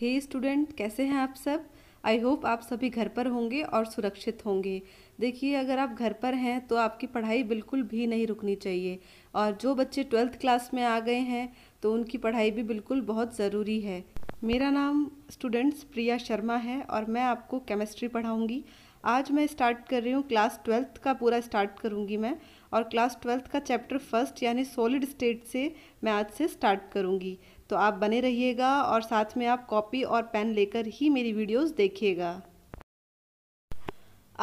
हे hey student कैसे हैं आप सब आई होप आप सभी घर पर होंगे और सुरक्षित होंगे देखिए अगर आप घर पर हैं तो आपकी पढ़ाई बिल्कुल भी नहीं रुकनी चाहिए और जो बच्चे ट्वेल्थ क्लास में आ गए हैं तो उनकी पढ़ाई भी बिल्कुल बहुत ज़रूरी है मेरा नाम स्टूडेंट्स प्रिया शर्मा है और मैं आपको केमिस्ट्री पढ़ाऊँगी आज मैं स्टार्ट कर रही हूँ क्लास ट्वेल्थ का पूरा स्टार्ट करूँगी मैं और क्लास ट्वेल्थ का चैप्टर फर्स्ट यानी सॉलिड स्टेट से मैं आज से स्टार्ट करूँगी तो आप बने रहिएगा और साथ में आप कॉपी और पेन लेकर ही मेरी वीडियोस देखिएगा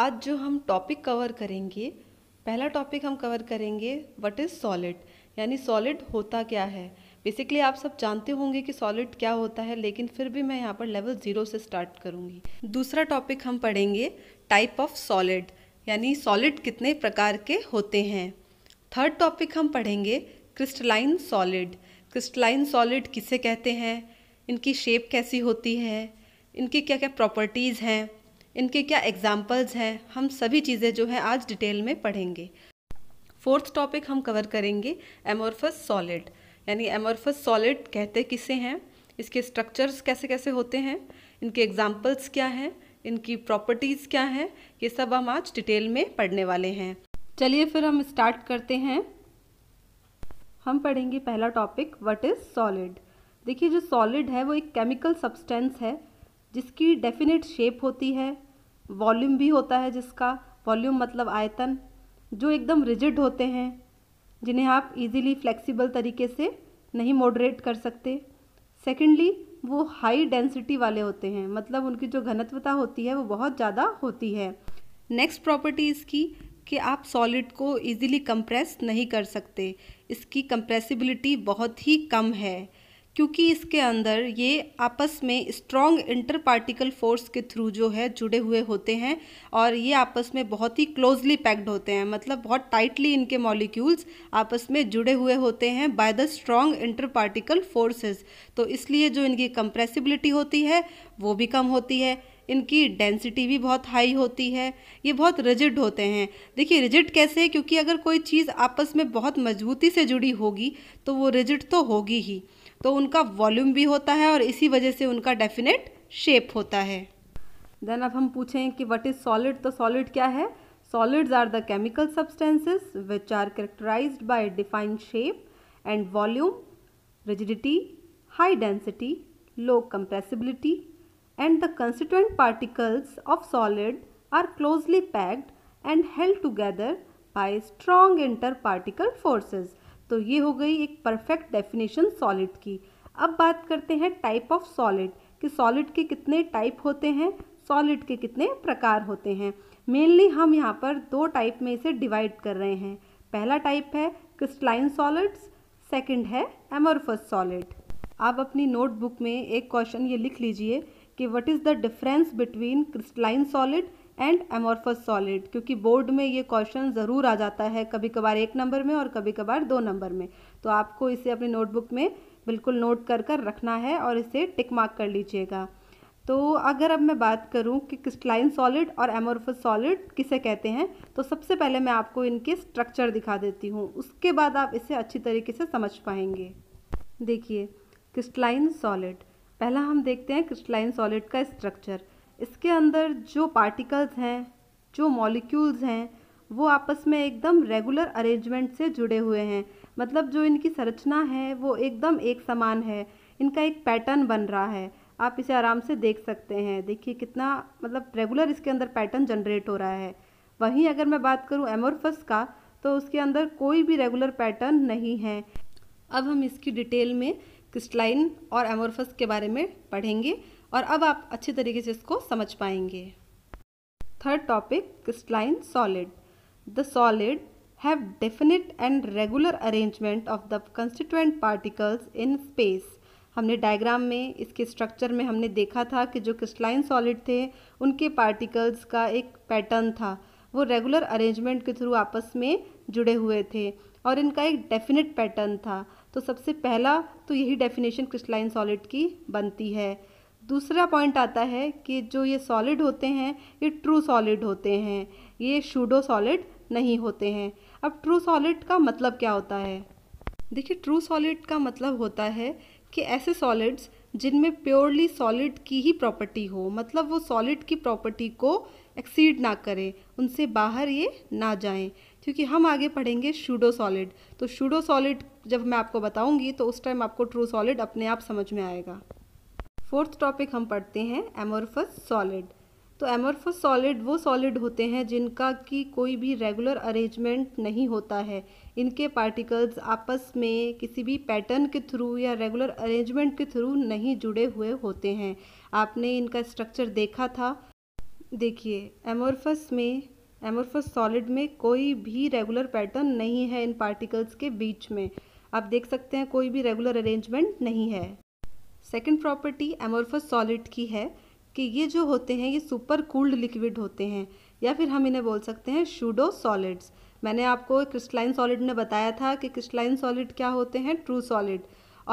आज जो हम टॉपिक कवर करेंगे पहला टॉपिक हम कवर करेंगे व्हाट इज़ सॉलिड यानी सॉलिड होता क्या है बेसिकली आप सब जानते होंगे कि सॉलिड क्या होता है लेकिन फिर भी मैं यहाँ पर लेवल ज़ीरो से स्टार्ट करूँगी दूसरा टॉपिक हम पढ़ेंगे टाइप ऑफ सॉलिड यानी सॉलिड कितने प्रकार के होते हैं थर्ड टॉपिक हम पढ़ेंगे क्रिस्टलाइन सॉलिड क्रिस्टलाइन सॉलिड किसे कहते हैं इनकी शेप कैसी होती है इनकी क्या क्या प्रॉपर्टीज़ हैं इनके क्या एग्ज़ाम्पल्स हैं हम सभी चीज़ें जो हैं आज डिटेल में पढ़ेंगे फोर्थ टॉपिक हम कवर करेंगे एमोरफस सॉलिड यानी एमोरफस सॉलिड कहते किसे हैं इसके स्ट्रक्चर्स कैसे कैसे होते हैं इनके एग्ज़ाम्पल्स क्या हैं इनकी प्रॉपर्टीज़ क्या हैं ये सब हम आज डिटेल में पढ़ने वाले हैं चलिए फिर हम स्टार्ट करते हैं हम पढ़ेंगे पहला टॉपिक व्हाट इज़ सॉलिड देखिए जो सॉलिड है वो एक केमिकल सब्सटेंस है जिसकी डेफिनेट शेप होती है वॉल्यूम भी होता है जिसका वॉल्यूम मतलब आयतन जो एकदम रिजिड होते हैं जिन्हें आप इजीली फ्लेक्सिबल तरीके से नहीं मॉडरेट कर सकते सेकेंडली वो हाई डेंसिटी वाले होते हैं मतलब उनकी जो घनत्वता होती है वो बहुत ज़्यादा होती है नेक्स्ट प्रॉपर्टी इसकी कि आप सॉलिड को इजीली कंप्रेस नहीं कर सकते इसकी कंप्रेसिबिलिटी बहुत ही कम है क्योंकि इसके अंदर ये आपस में स्ट्रॉन्ग इंटर पार्टिकल फोर्स के थ्रू जो है जुड़े हुए होते हैं और ये आपस में बहुत ही क्लोजली पैक्ड होते हैं मतलब बहुत टाइटली इनके मॉलिक्यूल्स आपस में जुड़े हुए होते हैं by the strong inter particle forces तो इसलिए जो इनकी कंप्रेसिबिलिटी होती है वो भी कम होती है इनकी डेंसिटी भी बहुत हाई होती है ये बहुत रिजिड होते हैं देखिए रिजिड कैसे है क्योंकि अगर कोई चीज़ आपस में बहुत मजबूती से जुड़ी होगी तो वो रिजिड तो होगी ही तो उनका वॉल्यूम भी होता है और इसी वजह से उनका डेफिनेट शेप होता है देन अब हम पूछें कि वट इज़ सॉलिड तो सॉलिड क्या है solids are the chemical substances which are characterise by defined shape and volume rigidity high density low compressibility and the constituent particles of solid are closely packed and held together by strong interparticle forces. तो ये हो गई एक perfect definition solid की अब बात करते हैं टाइप ऑफ सॉलिड कि सॉलिड के कितने टाइप होते हैं सॉलिड के कितने प्रकार होते हैं मेनली हम यहाँ पर दो टाइप में इसे डिवाइड कर रहे हैं पहला टाइप है क्रिस्टलाइन सॉलिड्स सेकंड है एमरफस सॉलिड आप अपनी नोटबुक में एक क्वेश्चन ये लिख लीजिए कि what is the difference between crystalline solid and amorphous solid क्योंकि बोर्ड में ये क्वेश्चन ज़रूर आ जाता है कभी कभार एक नंबर में और कभी कभार दो नंबर में तो आपको इसे अपनी नोटबुक में बिल्कुल नोट कर कर रखना है और इसे टिक मार्क कर लीजिएगा तो अगर अब मैं बात करूं कि क्रिस्टलाइन सॉलिड और एमोरफस सॉलिड किसे कहते हैं तो सबसे पहले मैं आपको इनके स्ट्रक्चर दिखा देती हूँ उसके बाद आप इसे अच्छी तरीके से समझ पाएंगे देखिए क्रिस्टलाइन सॉलिड पहला हम देखते हैं क्रिस्टलाइन सॉलिड का स्ट्रक्चर इसके अंदर जो पार्टिकल्स हैं जो मॉलिक्यूल्स हैं वो आपस में एकदम रेगुलर अरेंजमेंट से जुड़े हुए हैं मतलब जो इनकी संरचना है वो एकदम एक समान है इनका एक पैटर्न बन रहा है आप इसे आराम से देख सकते हैं देखिए कितना मतलब रेगुलर इसके अंदर पैटर्न जनरेट हो रहा है वहीं अगर मैं बात करूं एमोरफस का तो उसके अंदर कोई भी रेगुलर पैटर्न नहीं है अब हम इसकी डिटेल में क्रिस्टलाइन और एमोरफस के बारे में पढ़ेंगे और अब आप अच्छे तरीके से इसको समझ पाएंगे third topic crystalline solid the solid have definite and regular arrangement of the constituent particles in space हमने डायग्राम में इसके स्ट्रक्चर में हमने देखा था कि जो क्रिस्टलाइन सॉलिड थे उनके पार्टिकल्स का एक पैटर्न था वो रेगुलर अरेंजमेंट के थ्रू आपस में जुड़े हुए थे और इनका एक डेफिनेट पैटर्न था तो सबसे पहला तो यही डेफिनेशन क्रिस्टलाइन सॉलिड की बनती है दूसरा पॉइंट आता है कि जो ये सॉलिड होते हैं ये ट्रू सॉलिड होते हैं ये शूडो सॉलिड नहीं होते हैं अब ट्रू सॉलिड का मतलब क्या होता है देखिए ट्रू सॉलिड का मतलब होता है कि ऐसे सॉलिड्स जिनमें प्योरली सॉलिड की ही प्रॉपर्टी हो मतलब वो सॉलिड की प्रॉपर्टी को एक्सीड ना करें उनसे बाहर ये ना जाएं क्योंकि हम आगे पढ़ेंगे शूडो सॉलिड तो शूडो सॉलिड जब मैं आपको बताऊंगी तो उस टाइम आपको ट्रू सॉलिड अपने आप समझ में आएगा फोर्थ टॉपिक हम पढ़ते हैं एमोरफस सॉलिड तो एमोरफस सॉलिड वो सॉलिड होते हैं जिनका कि कोई भी रेगुलर अरेंजमेंट नहीं होता है इनके पार्टिकल्स आपस में किसी भी पैटर्न के थ्रू या रेगुलर अरेंजमेंट के थ्रू नहीं जुड़े हुए होते हैं आपने इनका स्ट्रक्चर देखा था देखिए एमोरफस में एमोरफस सॉलिड में कोई भी रेगुलर पैटर्न नहीं है इन पार्टिकल्स के बीच में आप देख सकते हैं कोई भी रेगुलर अरेंजमेंट नहीं है सेकेंड प्रॉपर्टी एमोरफस सॉलिड की है कि ये जो होते हैं ये सुपर कूल्ड लिक्विड होते हैं या फिर हम इन्हें बोल सकते हैं शूडो सॉलिड्स मैंने आपको क्रिस्टलाइन सॉलिड ने बताया था कि क्रिस्टलाइन सॉलिड क्या होते हैं ट्रू सॉलिड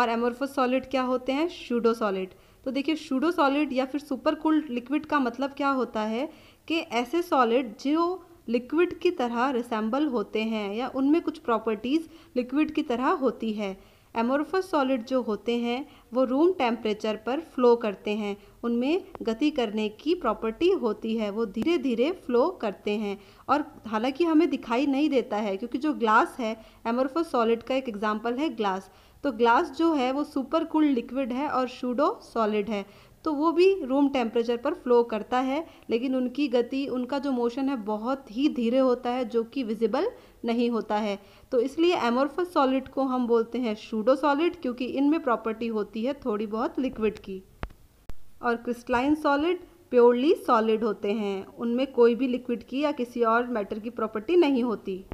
और एमोरफस सॉलिड क्या होते हैं शूडो सॉलिड तो देखिए शूडो सॉलिड या फिर सुपर कूल्ड लिक्विड का मतलब क्या होता है कि ऐसे सॉलिड जो लिक्विड की तरह रिसेंबल होते हैं या उनमें कुछ प्रॉपर्टीज़ लिक्विड की तरह होती है एमोरफस सॉलिड जो होते हैं वो रूम टेम्परेचर पर फ्लो करते हैं उनमें गति करने की प्रॉपर्टी होती है वो धीरे धीरे फ्लो करते हैं और हालांकि हमें दिखाई नहीं देता है क्योंकि जो ग्लास है एमोरफस सॉलिड का एक एग्जाम्पल है ग्लास तो ग्लास जो है वो सुपर कूल्ड लिक्विड है और शूडो सॉलिड है तो वो भी रूम टेम्परेचर पर फ्लो करता है लेकिन उनकी गति उनका जो मोशन है बहुत ही धीरे होता है जो कि विजिबल नहीं होता है तो इसलिए एमोरफस सॉलिड को हम बोलते हैं शूडो सॉलिड क्योंकि इनमें प्रॉपर्टी होती है थोड़ी बहुत लिक्विड की और क्रिस्टलाइन सॉलिड प्योरली सॉलिड होते हैं उनमें कोई भी लिक्विड की या किसी और मैटर की प्रॉपर्टी नहीं होती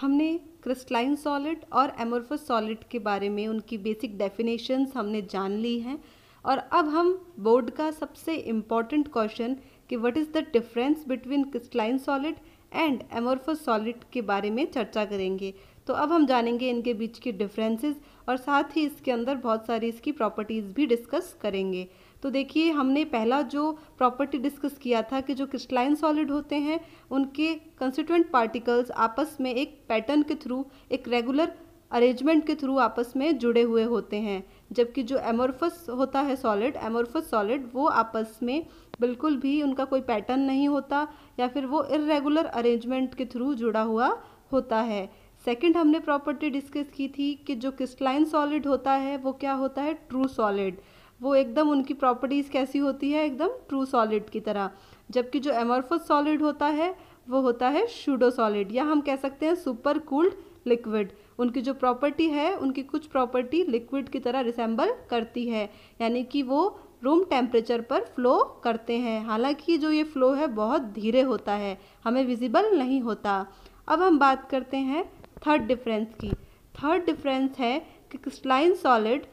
हमने क्रिस्टलाइन सॉलिड और एमोरफस सॉलिड के बारे में उनकी बेसिक डेफिनेशंस हमने जान ली हैं और अब हम बोर्ड का सबसे इम्पॉर्टेंट क्वेश्चन कि what is the difference between crystalline solid and amorphous solid के बारे में चर्चा करेंगे तो अब हम जानेंगे इनके बीच के डिफरेंसेस और साथ ही इसके अंदर बहुत सारी इसकी प्रॉपर्टीज़ भी डिस्कस करेंगे तो देखिए हमने पहला जो प्रॉपर्टी डिस्कस किया था कि जो क्रिस्टलाइन सॉलिड होते हैं उनके कंस्टिटेंट पार्टिकल्स आपस में एक पैटर्न के थ्रू एक रेगुलर अरेंजमेंट के थ्रू आपस में जुड़े हुए होते हैं जबकि जो एमोरफस होता है सॉलिड एमोरफस सॉलिड वो आपस में बिल्कुल भी उनका कोई पैटर्न नहीं होता या फिर वो इरेगुलर अरेंजमेंट के थ्रू जुड़ा हुआ होता है सेकंड हमने प्रॉपर्टी डिस्कस की थी कि जो क्रिस्टलाइन सॉलिड होता है वो क्या होता है ट्रू सॉलिड वो एकदम उनकी प्रॉपर्टीज़ कैसी होती है एकदम ट्रू सॉलिड की तरह जबकि जो एमोरफस सॉलिड होता है वो होता है शूडो सॉलिड या हम कह सकते हैं सुपर कूल्ड लिक्विड उनकी जो प्रॉपर्टी है उनकी कुछ प्रॉपर्टी लिक्विड की तरह रिसेंबल करती है यानी कि वो रूम टेम्परेचर पर फ्लो करते हैं हालांकि जो ये फ्लो है बहुत धीरे होता है हमें विजिबल नहीं होता अब हम बात करते हैं थर्ड डिफरेंस की थर्ड डिफरेंस है कि क्रिस्टलाइन सॉलिड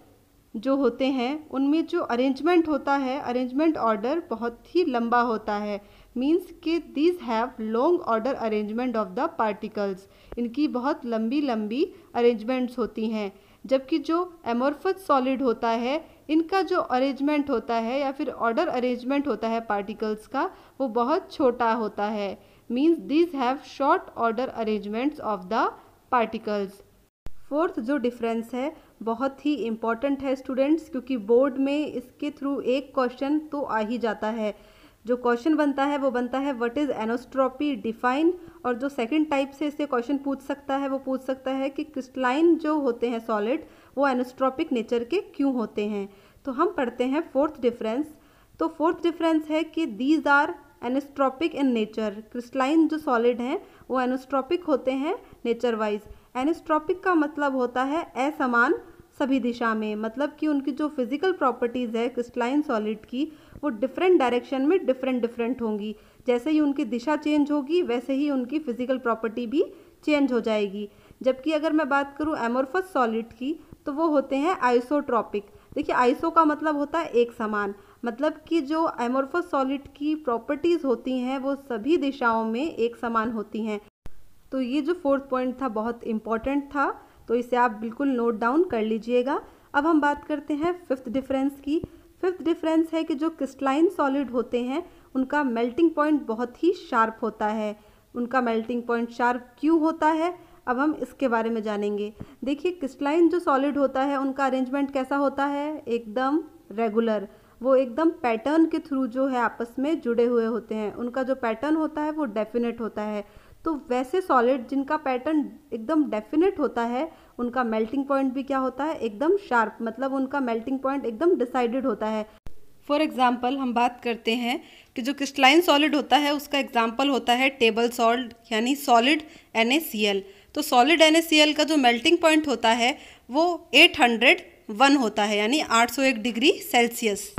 जो होते हैं उनमें जो अरेंजमेंट होता है अरेंजमेंट ऑर्डर बहुत ही लंबा होता है मीन्स के this have long order arrangement of the particles इनकी बहुत लंबी लंबी अरेंजमेंट्स होती हैं जबकि जो एमोरफस सॉलिड होता है इनका जो अरेंजमेंट होता है या फिर ऑर्डर अरेंजमेंट होता है पार्टिकल्स का वो बहुत छोटा होता है means this have short order arrangements of the particles fourth जो डिफरेंस है बहुत ही इम्पॉर्टेंट है स्टूडेंट्स क्योंकि बोर्ड में इसके थ्रू एक क्वेश्चन तो आ ही जाता है जो क्वेश्चन बनता है वो बनता है व्हाट इज़ एनोस्ट्रॉपी डिफाइन और जो सेकंड टाइप से इससे क्वेश्चन पूछ सकता है वो पूछ सकता है कि क्रिस्टलाइन जो होते हैं सॉलिड वो एनोस्ट्रॉपिक नेचर के क्यों होते हैं तो हम पढ़ते हैं फोर्थ डिफरेंस तो फोर्थ डिफरेंस है कि these are anisotropic in nature crystalline जो सॉलिड हैं वो एनोस्ट्रॉपिक होते हैं नेचर वाइज एनोस्ट्रॉपिक का मतलब होता है असमान सभी दिशा में मतलब कि उनकी जो फिज़िकल प्रॉपर्टीज़ है क्रिस्टलाइन सॉलिड की वो डिफरेंट डायरेक्शन में डिफरेंट डिफरेंट होंगी जैसे ही उनकी दिशा चेंज होगी वैसे ही उनकी फिज़िकल प्रॉपर्टी भी चेंज हो जाएगी जबकि अगर मैं बात करूँ एमोरफस सॉलिड की तो वो होते हैं आइसोट्रॉपिक देखिए आइसो का मतलब होता है एक समान मतलब कि जो एमोरफस सॉलिड की प्रॉपर्टीज़ होती हैं वो सभी दिशाओं में एक समान होती हैं तो ये जो फोर्थ पॉइंट था बहुत इम्पॉर्टेंट था तो इसे आप बिल्कुल नोट डाउन कर लीजिएगा अब हम बात करते हैं फिफ्थ डिफरेंस की फिफ्थ डिफरेंस है कि जो क्रिस्टलाइन सॉलिड होते हैं उनका मेल्टिंग पॉइंट बहुत ही शार्प होता है उनका मेल्टिंग पॉइंट शार्प क्यों होता है अब हम इसके बारे में जानेंगे देखिए क्रिस्टलाइन जो सॉलिड होता है उनका अरेंजमेंट कैसा होता है एकदम रेगुलर वो एकदम पैटर्न के थ्रू जो है आपस में जुड़े हुए होते हैं उनका जो पैटर्न होता है वो डेफिनेट होता है तो वैसे सॉलिड जिनका पैटर्न एकदम डेफिनेट होता है उनका मेल्टिंग पॉइंट भी क्या होता है एकदम शार्प मतलब उनका मेल्टिंग पॉइंट एकदम डिसाइडेड होता है फॉर एग्ज़ाम्पल हम बात करते हैं कि जो क्रिस्टलाइन सॉलिड होता है उसका एग्जाम्पल होता है टेबल सॉल्ट यानी सॉलिड एन तो सॉलिड एन का जो मेल्टिंग पॉइंट होता है वो 801 होता है यानी 801 डिग्री सेल्सियस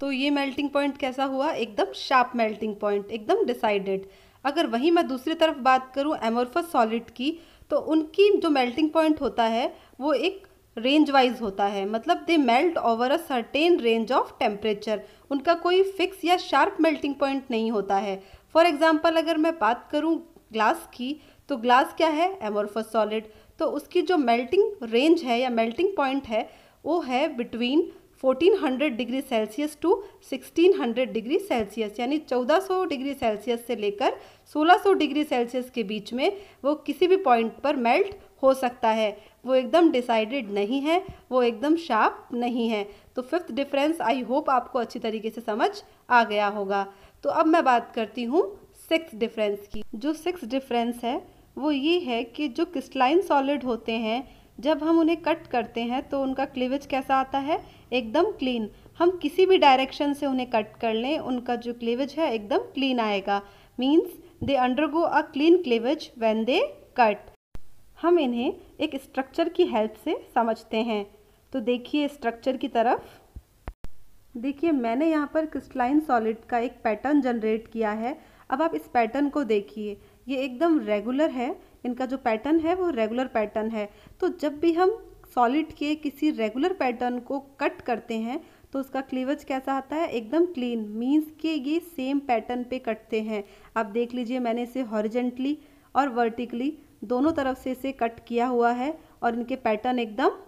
तो ये मेल्टिंग पॉइंट कैसा हुआ एकदम शार्प मेल्टिंग पॉइंट एकदम डिसाइडेड अगर वहीं मैं दूसरी तरफ बात करूँ एमोरफस सॉलिड की तो उनकी जो मेल्टिंग पॉइंट होता है वो एक रेंज वाइज होता है मतलब they melt over a certain range of temperature उनका कोई फिक्स या शार्प मेल्टिंग पॉइंट नहीं होता है फॉर एग्ज़ाम्पल अगर मैं बात करूँ ग्लास की तो ग्लास क्या है एमोरफस सॉलिड तो उसकी जो मेल्टिंग रेंज है या मेल्टिंग पॉइंट है वो है between 1400 degree Celsius to 1600 degree Celsius यानी 1400 डिग्री सेल्सियस से लेकर 1600 डिग्री सेल्सियस के बीच में वो किसी भी पॉइंट पर मेल्ट हो सकता है वो एकदम डिसाइडेड नहीं है वो एकदम शार्प नहीं है तो फिफ्थ डिफरेंस आई होप आपको अच्छी तरीके से समझ आ गया होगा तो अब मैं बात करती हूँ सिक्स डिफरेंस की जो सिक्स डिफरेंस है वो ये है कि जो क्रिस्टलाइन सॉलिड होते हैं जब हम उन्हें कट करते हैं तो उनका क्लीवेज कैसा आता है एकदम क्लीन हम किसी भी डायरेक्शन से उन्हें कट कर लें उनका जो क्लेवेज है एकदम क्लीन आएगा means they undergo a clean cleavage when they cut हम इन्हें एक स्ट्रक्चर की हेल्प से समझते हैं तो देखिए स्ट्रक्चर की तरफ देखिए मैंने यहाँ पर क्रिस्टलाइन सॉलिड का एक पैटर्न जनरेट किया है अब आप इस पैटर्न को देखिए ये एकदम रेगुलर है इनका जो पैटर्न है वो रेगुलर पैटर्न है तो जब भी हम सॉलिड के किसी रेगुलर पैटर्न को कट करते हैं तो उसका क्लीवेज कैसा आता है एकदम क्लीन मीन्स के ये सेम पैटर्न पे कटते हैं आप देख लीजिए मैंने इसे हॉरिजेंटली और वर्टिकली दोनों तरफ से इसे कट किया हुआ है और इनके पैटर्न एकदम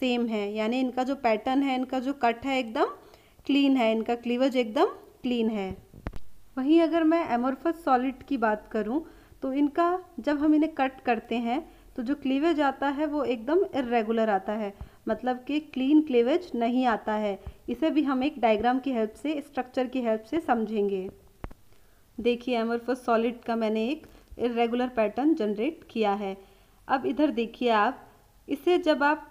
सेम है यानी इनका जो पैटर्न है इनका जो कट है एकदम क्लीन है इनका क्लीवेज एकदम क्लीन है वहीं अगर मैं एमोरफस सॉलिड की बात करूँ तो इनका जब हम इन्हें कट करते हैं तो जो क्लीवेज आता है वो एकदम इरेगुलर आता है मतलब कि क्लीन क्लीवेज नहीं आता है इसे भी हम एक डायग्राम की हेल्प से स्ट्रक्चर की हेल्प से समझेंगे देखिए एमरफोस सॉलिड का मैंने एक इरेगुलर पैटर्न जनरेट किया है अब इधर देखिए आप इसे जब आप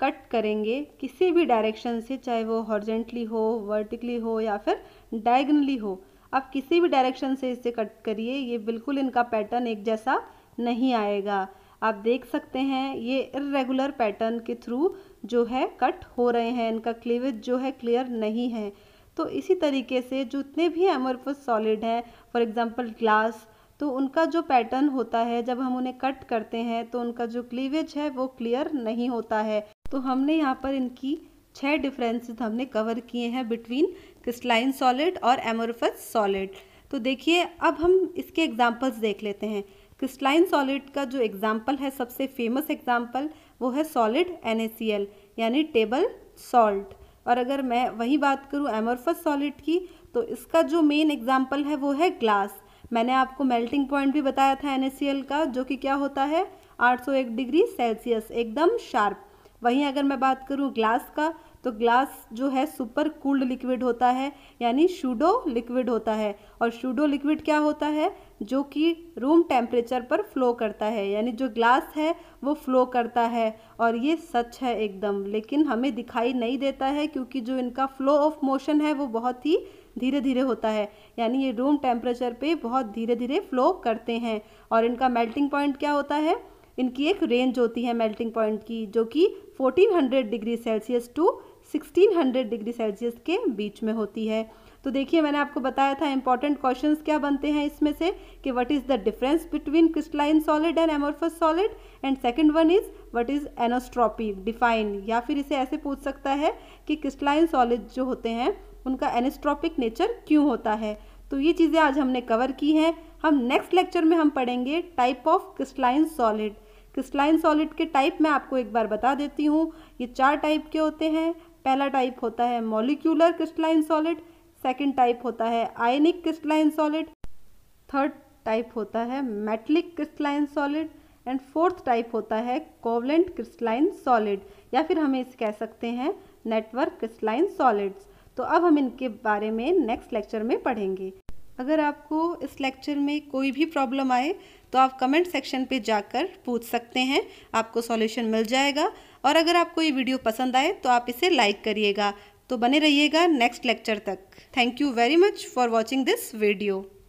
कट करेंगे किसी भी डायरेक्शन से चाहे वो हॉर्जेंटली हो वर्टिकली हो या फिर डायगनली हो आप किसी भी डायरेक्शन से इसे कट करिए ये बिल्कुल इनका पैटर्न एक जैसा नहीं आएगा आप देख सकते हैं ये इरेगुलर पैटर्न के थ्रू जो है कट हो रहे हैं इनका क्लीवेज जो है क्लियर नहीं है तो इसी तरीके से जितने भी एमरफस सॉलिड हैं फॉर एग्ज़ाम्पल ग्लास तो उनका जो पैटर्न होता है जब हम उन्हें कट करते हैं तो उनका जो क्लीवेज है वो क्लियर नहीं होता है तो हमने यहाँ पर इनकी छह डिफरेंसेस हमने कवर किए हैं बिटवीन क्रिस्टलाइन सॉलिड और एमोरफस सॉलिड तो देखिए अब हम इसके एग्जांपल्स देख लेते हैं क्रिस्टलाइन सॉलिड का जो एग्ज़ाम्पल है सबसे फेमस एग्ज़ाम्पल वो है सॉलिड एन यानी टेबल सॉल्ट और अगर मैं वही बात करूँ एमोरफस सॉलिड की तो इसका जो मेन एग्ज़ाम्पल है वो है ग्लास मैंने आपको मेल्टिंग पॉइंट भी बताया था एन का जो कि क्या होता है 801 डिग्री सेल्सियस एकदम शार्प वहीं अगर मैं बात करूँ ग्लास का तो ग्लास जो है सुपर कूल्ड लिक्विड होता है यानी शूडो लिक्विड होता है और शूडो लिक्विड क्या होता है जो कि रूम टेम्परेचर पर फ्लो करता है यानी जो ग्लास है वो फ्लो करता है और ये सच है एकदम लेकिन हमें दिखाई नहीं देता है क्योंकि जो इनका फ्लो ऑफ मोशन है वो बहुत ही धीरे धीरे होता है यानी ये रूम टेम्परेचर पे बहुत धीरे धीरे फ्लो करते हैं और इनका मेल्टिंग पॉइंट क्या होता है इनकी एक रेंज होती है मेल्टिंग पॉइंट की जो कि 1400 degree Celsius to 1600 degree Celsius के बीच में होती है तो देखिए मैंने आपको बताया था इंपॉर्टेंट क्वेश्चन क्या बनते हैं इसमें से कि what is the difference between crystalline solid and amorphous solid and second one is what is anisotropy define या फिर इसे ऐसे पूछ सकता है कि क्रिस्टलाइन सॉलिड जो होते हैं उनका एनोस्ट्रॉपिक नेचर क्यों होता है तो ये चीज़ें आज हमने कवर की हैं हम नेक्स्ट लेक्चर में हम पढ़ेंगे type of crystalline solid crystalline solid के टाइप मैं आपको एक बार बता देती हूँ ये चार टाइप के होते हैं पहला टाइप होता है molecular crystalline solid second type होता है ionic crystalline solid third type होता है metallic crystalline solid and fourth type होता है कोवलेंट क्रिस्टलाइन सॉलिड या फिर हमें इसे कह सकते हैं नेटवर्क क्रिस्टलाइन सॉलिड्स तो अब हम इनके बारे में नेक्स्ट लेक्चर में पढ़ेंगे अगर आपको इस लेक्चर में कोई भी प्रॉब्लम आए तो आप कमेंट सेक्शन पे जाकर पूछ सकते हैं आपको सॉल्यूशन मिल जाएगा और अगर आपको ये वीडियो पसंद आए तो आप इसे लाइक करिएगा तो बने रहिएगा नेक्स्ट लेक्चर तक thank you very much for watching this video